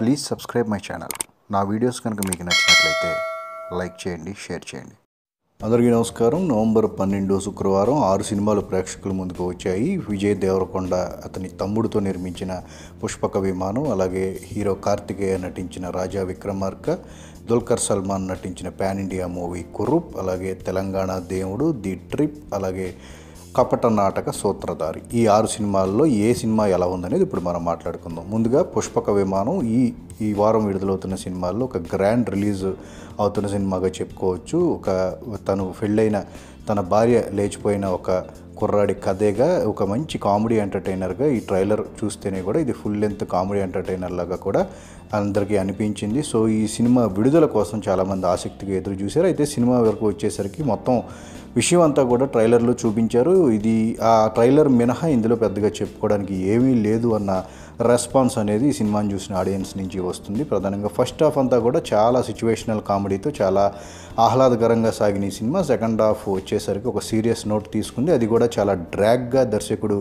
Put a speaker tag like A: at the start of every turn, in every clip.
A: please subscribe my channel నా videos కనుక మీకు నచ్చినట్లయితే లైక్ చేయండి షేర్ చేయండి అందరికీ నమస్కారం నవంబర్ పన్నెండు శుక్రవారం ఆరు సినిమాలు ప్రేక్షకుల ముందుకు వచ్చాయి విజయ్ దేవరకొండ అతని తమ్ముడితో నిర్మించిన పుష్పక విమానం అలాగే హీరో కార్తికేయ నటించిన రాజా విక్రమార్క దుల్కర్ సల్మాన్ నటించిన పాన్ ఇండియా మూవీ కుర్రుప్ అలాగే తెలంగాణ దేవుడు ది ట్రిప్ అలాగే కపట నాటక సూత్రధారి ఈ ఆరు సినిమాల్లో ఏ సినిమా ఎలా ఉందనేది ఇప్పుడు మనం మాట్లాడుకుందాం ముందుగా పుష్పక విమానం ఈ ఈ వారం విడుదలవుతున్న సినిమాల్లో ఒక గ్రాండ్ రిలీజ్ అవుతున్న సినిమాగా చెప్పుకోవచ్చు ఒక తను ఫెళ్ళైన తన భార్య లేచిపోయిన ఒక కుర్రాడి కథేగా ఒక మంచి కామెడీ ఎంటర్టైనర్గా ఈ ట్రైలర్ చూస్తేనే కూడా ఇది ఫుల్ లెంత్ కామెడీ ఎంటర్టైనర్ లాగా కూడా అందరికీ అనిపించింది సో ఈ సినిమా విడుదల కోసం చాలామంది ఆసక్తిగా ఎదురు చూశారు అయితే సినిమా వరకు వచ్చేసరికి మొత్తం విషయం అంతా కూడా ట్రైలర్లో చూపించారు ఇది ఆ ట్రైలర్ మినహా ఇందులో పెద్దగా చెప్పుకోవడానికి ఏమీ లేదు అన్న రెస్పాన్స్ అనేది ఈ సినిమాని చూసిన ఆడియన్స్ నుంచి వస్తుంది ప్రధానంగా ఫస్ట్ హాఫ్ అంతా కూడా చాలా సిచ్యువేషనల్ కామెడీతో చాలా ఆహ్లాదకరంగా సాగిన ఈ సినిమా సెకండ్ హాఫ్ వచ్చేసరికి ఒక సీరియస్ నోట్ తీసుకుంది అది కూడా చాలా డ్రాగ్గా దర్శకుడు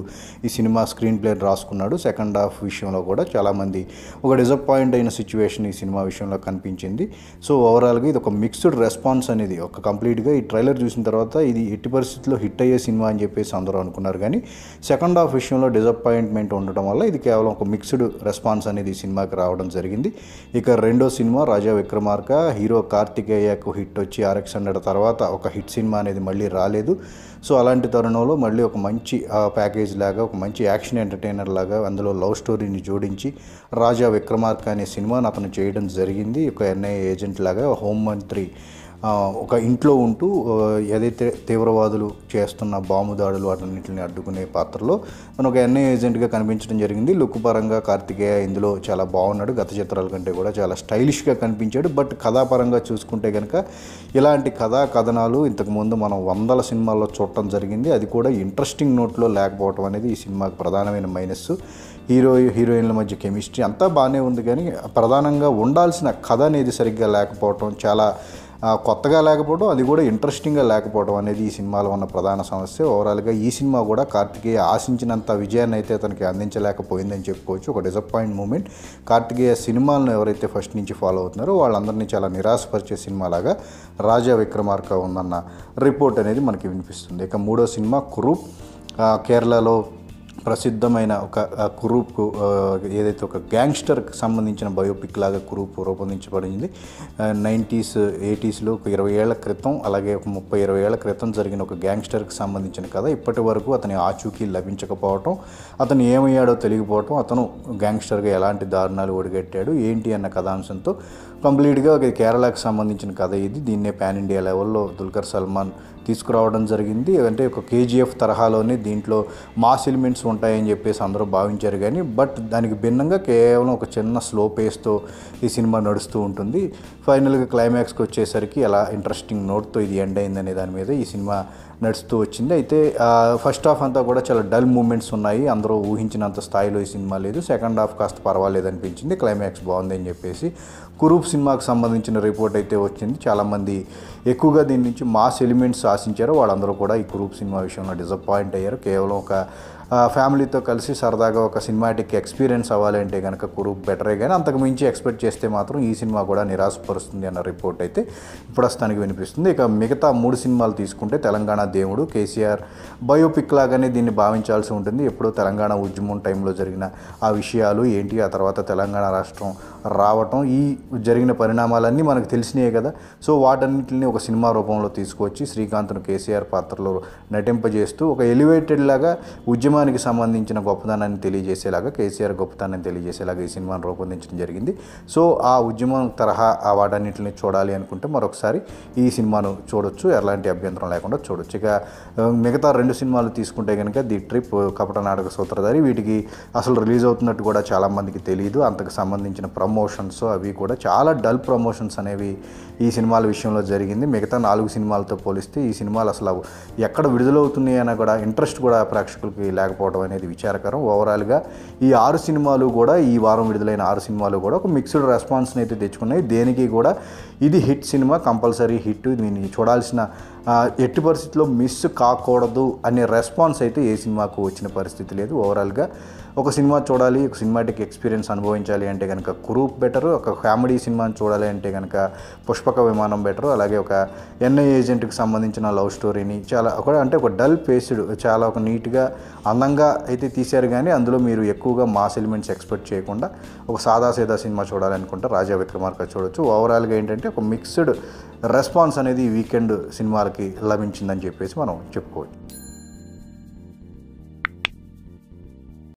A: ఈ సినిమా స్క్రీన్ ప్లే రాసుకున్నాడు సెకండ్ హాఫ్ విషయంలో కూడా చాలామంది ఒక డిసప్పాయింట్ అయిన సిచ్యువేషన్ ఈ సినిమా విషయంలో కనిపించింది సో ఓవరాల్గా ఇది ఒక మిక్స్డ్ రెస్పాన్స్ అనేది ఒక కంప్లీట్గా ఈ ట్రైలర్ చూసిన తర్వాత ఇది ఎట్టి పరిస్థితుల్లో హిట్ అయ్యే సినిమా అని చెప్పేసి అందరూ అనుకున్నారు కానీ సెకండ్ హాఫ్ విషయంలో డిసప్పాయింట్మెంట్ ఉండటం వల్ల ఇది కేవలం ఒక మిక్స్డ్ రెస్పాన్స్ అనేది ఈ సినిమాకి రావడం జరిగింది ఇక రెండో సినిమా రాజా విక్రమార్క హీరో కార్తికేయకు హిట్ వచ్చి ఆర్ఎక్స్ హండ్రెడ్ తర్వాత ఒక హిట్ సినిమా అనేది మళ్ళీ రాలేదు సో అలాంటి తరుణంలో మళ్ళీ ఒక మంచి ప్యాకేజ్ లాగా ఒక మంచి యాక్షన్ ఎంటర్టైనర్ లాగా అందులో లవ్ స్టోరీని జోడించి రాజా విక్రమార్క అనే సినిమాను అతను చేయడం జరిగింది ఒక ఎన్ఐఏ ఏజెంట్ లాగా హోంమంత్రి ఒక ఇంట్లో ఉంటూ ఏదైతే తీవ్రవాదులు చేస్తున్న బాము దాడులు వాటన్నిటిని అడ్డుకునే పాత్రలో తను ఒక ఎన్ఐ ఏజెంట్గా కనిపించడం జరిగింది లుక్ పరంగా కార్తికేయ ఇందులో చాలా బాగున్నాడు గత చిత్రాల కంటే కూడా చాలా స్టైలిష్గా కనిపించాడు బట్ కథాపరంగా చూసుకుంటే కనుక ఇలాంటి కథా కథనాలు ఇంతకుముందు మనం వందల సినిమాల్లో చూడటం జరిగింది అది కూడా ఇంట్రెస్టింగ్ నోట్లో లేకపోవడం అనేది ఈ సినిమాకి ప్రధానమైన మైనస్ హీరో హీరోయిన్ల మధ్య కెమిస్ట్రీ అంతా బాగానే ఉంది కానీ ప్రధానంగా ఉండాల్సిన కథ అనేది సరిగ్గా లేకపోవటం చాలా కొత్తగా లేకపోవడం అది కూడా ఇంట్రెస్టింగ్గా లేకపోవడం అనేది ఈ సినిమాలో ఉన్న ప్రధాన సమస్య ఓవరాల్గా ఈ సినిమా కూడా కార్తికేయ ఆశించినంత విజయాన్ని అయితే తనకి అందించలేకపోయిందని చెప్పుకోవచ్చు ఒక డిసప్పాయింట్ మూమెంట్ కార్తికేయ సినిమాలను ఎవరైతే ఫస్ట్ నుంచి ఫాలో అవుతున్నారో వాళ్ళందరినీ చాలా నిరాశపరిచే సినిమాలాగా రాజా విక్రమార్క ఉందన్న రిపోర్ట్ అనేది మనకి వినిపిస్తుంది ఇక మూడో సినిమా కురూప్ కేరళలో ప్రసిద్ధమైన ఒక కురూపు ఏదైతే ఒక గ్యాంగ్స్టర్కి సంబంధించిన బయోపిక్ లాగా కురూపు రూపొందించబడింది నైంటీస్ ఎయిటీస్లో ఒక ఇరవై ఏళ్ల క్రితం అలాగే ఒక ముప్పై ఇరవై ఏళ్ల క్రితం జరిగిన ఒక గ్యాంగ్స్టర్కి సంబంధించిన కథ ఇప్పటి వరకు అతని ఆచూకీ లభించకపోవటం అతను ఏమయ్యాడో తెలియకపోవటం అతను గ్యాంగ్స్టర్గా ఎలాంటి దారుణాలు ఒడిగట్టాడు ఏంటి అన్న కథాంశంతో కంప్లీట్గా ఒక కేరళకు సంబంధించిన కథ ఇది దీన్నే పాన్ ఇండియా లెవెల్లో దుల్కర్ సల్మాన్ తీసుకురావడం జరిగింది అంటే ఒక కేజీఎఫ్ తరహాలోనే దీంట్లో మాస్ ఎలిమెంట్స్ ఉంటాయని చెప్పేసి అందరూ భావించారు కానీ బట్ దానికి భిన్నంగా కేవలం ఒక చిన్న స్లో పేస్తో ఈ సినిమా నడుస్తూ ఉంటుంది ఫైనల్గా క్లైమాక్స్కి వచ్చేసరికి ఎలా ఇంట్రెస్టింగ్ నోట్తో ఇది ఎండ్ అయిందనే దాని మీద ఈ సినిమా నడుస్తూ వచ్చింది అయితే ఫస్ట్ హాఫ్ అంతా కూడా చాలా డల్ మూమెంట్స్ ఉన్నాయి అందరూ ఊహించినంత స్థాయిలో ఈ సినిమా లేదు సెకండ్ హాఫ్ కాస్త పర్వాలేదు అనిపించింది క్లైమాక్స్ బాగుందని చెప్పేసి కురూప్ సినిమాకు సంబంధించిన రిపోర్ట్ అయితే వచ్చింది చాలామంది ఎక్కువగా దీని నుంచి మాస్ ఎలిమెంట్స్ ఆశించారు వాళ్ళందరూ కూడా ఈ కురూప్ సినిమా విషయంలో డిసప్పాయింట్ అయ్యారు కేవలం ఒక ఫ్యామిలీతో కలిసి సరదాగా ఒక సినిమాటిక్ ఎక్స్పీరియన్స్ అవ్వాలంటే కనుక కురూప్ బెటరే కానీ అంతకు మించి ఎక్స్పెక్ట్ చేస్తే మాత్రం ఈ సినిమా కూడా నిరాశపరుస్తుంది అన్న రిపోర్ట్ అయితే ప్రస్తుతానికి వినిపిస్తుంది ఇక మిగతా మూడు సినిమాలు తీసుకుంటే తెలంగాణ దేవుడు కేసీఆర్ బయోపిక్ లాగానే దీన్ని భావించాల్సి ఉంటుంది ఎప్పుడో తెలంగాణ ఉద్యమం టైంలో జరిగిన ఆ విషయాలు ఏంటి ఆ తర్వాత తెలంగాణ రాష్ట్రం రావటం ఈ జరిగిన పరిణామాలన్నీ మనకు తెలిసినాయే కదా సో వాటన్నింటిని ఒక సినిమా రూపంలో తీసుకొచ్చి శ్రీకాంత్ను కేసీఆర్ పాత్రలో నటింపజేస్తూ ఒక ఎలివేటెడ్ లాగా ఉద్యమానికి సంబంధించిన గొప్పతనాన్ని తెలియజేసేలాగా కేసీఆర్ గొప్పతనాన్ని తెలియజేసేలాగా ఈ సినిమాను రూపొందించడం జరిగింది సో ఆ ఉద్యమం తరహా ఆ వాటన్నిటిని చూడాలి అనుకుంటే మరొకసారి ఈ సినిమాను చూడొచ్చు ఎలాంటి అభ్యంతరం లేకుండా చూడొచ్చు ఇక మిగతా రెండు సినిమాలు తీసుకుంటే కనుక ది ట్రిప్ కపట నాటక సూత్రధారి వీటికి అసలు రిలీజ్ అవుతున్నట్టు కూడా చాలామందికి తెలియదు అంతకు సంబంధించిన ప్రమోషన్స్ అవి కూడా చాలా డల్ ప్రమోషన్స్ అనేవి ఈ సినిమాల విషయంలో జరిగింది మిగతా నాలుగు సినిమాలతో పోలిస్తే ఈ సినిమాలు అసలు ఎక్కడ విడుదలవుతున్నాయి అన్న కూడా ఇంట్రెస్ట్ కూడా ప్రేక్షకులకి లేకపోవడం అనేది విచారకరం ఓవరాల్గా ఈ ఆరు సినిమాలు కూడా ఈ వారం విడుదలైన ఆరు సినిమాలు కూడా ఒక మిక్స్డ్ రెస్పాన్స్ని అయితే తెచ్చుకున్నాయి దేనికి కూడా ఇది హిట్ సినిమా కంపల్సరీ హిట్ దీన్ని చూడాల్సిన ఎట్టి పరిస్థితుల్లో మిస్ కాకూడదు అనే రెస్పాన్స్ అయితే ఏ సినిమాకు వచ్చిన పరిస్థితి లేదు ఓవరాల్గా ఒక సినిమా చూడాలి ఒక సినిమాటిక్ ఎక్స్పీరియన్స్ అనుభవించాలి అంటే కనుక కురూప్ బెటర్ ఒక ఫ్యామిలీ కామెడీ సినిమాని చూడాలి అంటే కనుక పుష్పక విమానం బెటర్ అలాగే ఒక ఎన్ఐ ఏజెంట్కి సంబంధించిన లవ్ స్టోరీని చాలా ఒక అంటే ఒక డల్ పేస్డ్ చాలా ఒక నీట్గా అందంగా అయితే తీశారు కానీ అందులో మీరు ఎక్కువగా మాస్ ఎలిమెంట్స్ ఎక్స్పెక్ట్ చేయకుండా ఒక సాదా సీదా సినిమా చూడాలనుకుంటే రాజా విక్రమార్క చూడొచ్చు ఓవరాల్గా ఏంటంటే ఒక మిక్స్డ్ రెస్పాన్స్ అనేది ఈ వీకెండ్ సినిమాలకి లభించిందని చెప్పేసి మనం చెప్పుకోవచ్చు